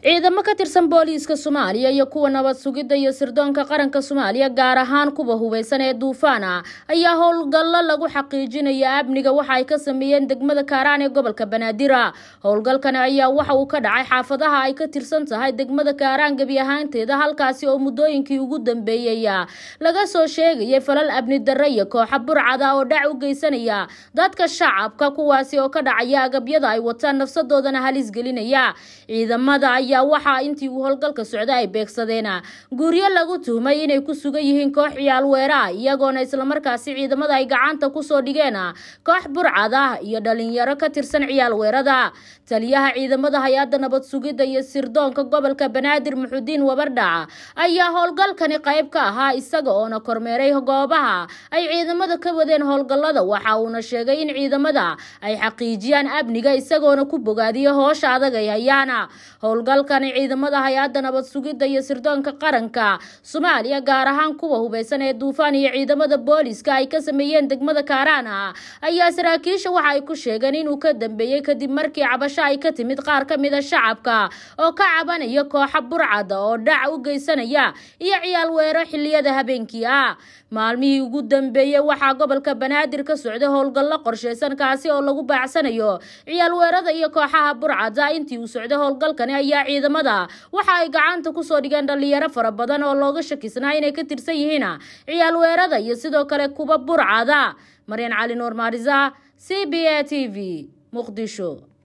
ciidamo ka tirsan booliiska soomaaliya iyo kuwa nabad sugidda iyo sirdoonka qaranka soomaaliya gaar ahaan kuwa hubeysan ee duufaana ayaa howlgallo lagu xaqiijinaya amniga waxa ay ka sameeyeen degmada kaaraan ee gobolka banaadira howlgalkan ayaa waxa uu ka dhacay xaafadaha ay ka tirsan tahay degmada kaaraan gebi ahaanteeda halkaasi oo muddooyinkii ugu dambeeyaya laga soo sheegayay falal amni darre iyo kooxa burcada ah oo dhac u geysanaya dadka shacabka kuwaasi oo ka dhacaya agabyada ay wataan nafsadoodana halis gelinaya ciidamada ayaa waxaa intii uu howlgalka socda ay beegsadeen guuryo lagu tuhmay inay ku sugan yihiin koox ciyaal weera iyagoona islamarkaasi ciidamada ay gacanta kusoo dhigeen koox burcad ah iyo dhalinyaro ka tirsan ciyaal weerada taliyaha ciidamada hay-adda nabad sugidda iyo sirdoonka gobolka banaadir muxudiin wabardhac ayaa howlgalkani qayb ka ahaa isaga oona kormeeray goobaha ay ciidamada ka wadeen howlgalada waxa uuna sheegay in ciidamada ay xaqiijiyaan abniga isagoona ku bogaadiya hoosha adag ay hayaana howlgal halkani ciidamada hay-adda nabad sugidda iyo sirdoonka qaranka soomaaliya gaar ahaan kuwa hubeysan ee duufaan iyo ciidamada booliska ay ka sameeyeen degmada kaaraana ayaa saraakiisha waxa ay ku sheegeen inuu ka dambeeyey kadib markii cabasho ay ka timid qaar ka a ah shacabka oo ka cabanaya kooxa burcada oo dhac u geysanaya iyo ciyaal weero xiliyada habeenkii ah maalmihii ugu dambeeyey waxaa gobolka banaadir ka socday howlgallo qorshaysan kaasi oo lagu baacsanayo ciyaal weerada iyo kooxaha burcada intii uu socday howlgalkani ayaa ciidamada waxa ay gacanta ku soo dhigeen dhallinyaro fara badan oo looga shakisnaa inay ka tirsan yihiin ciyaal weerada iyo sidoo kale kuba burcada maryan cali nuur maarisa c b a t v muqdisho